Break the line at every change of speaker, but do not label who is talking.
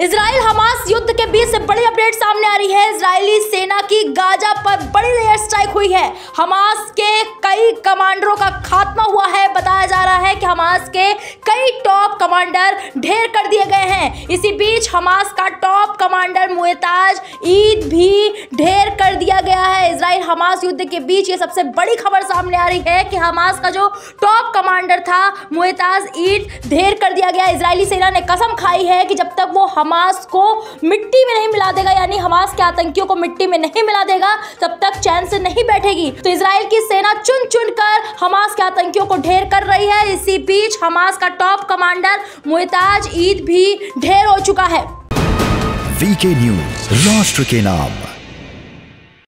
Israel Hamas युद्ध के बीच से बड़ी अपडेट सामने आ रही है इसराइली सेना की गाजा पर बड़ी एयर स्ट्राइक हुई है हमास के कई कमांडरों का खात्मा हुआ है बताया जा रहा है कि हमास के कई टॉप कमांडर ढेर कर दिए गए हैं इसी बीच हमास का टॉप कमांडर मुहताज ईद भी ढेर दिया गया है इसराइल हमास युद्ध के बीच ये सबसे बड़ी खबर सामने आ रही है कि हमास का जो टॉप कमांडर था मुताज ईद ढेर कर दिया गया इसराइली सेना ने कसम खाई है कि जब तक वो हमास को मिट्टी में नहीं मिला देगा यानी हमास के आतंकियों को मिट्टी में नहीं मिला देगा तब तक चैन से नहीं बैठेगी तो इसराइल की सेना चुन चुन कर हमास के आतंकियों को ढेर कर रही है इसी बीच हमास का टॉप कमांडर मुताज ईद भी ढेर हो चुका है
वीके न्यूज राष्ट्र के नाम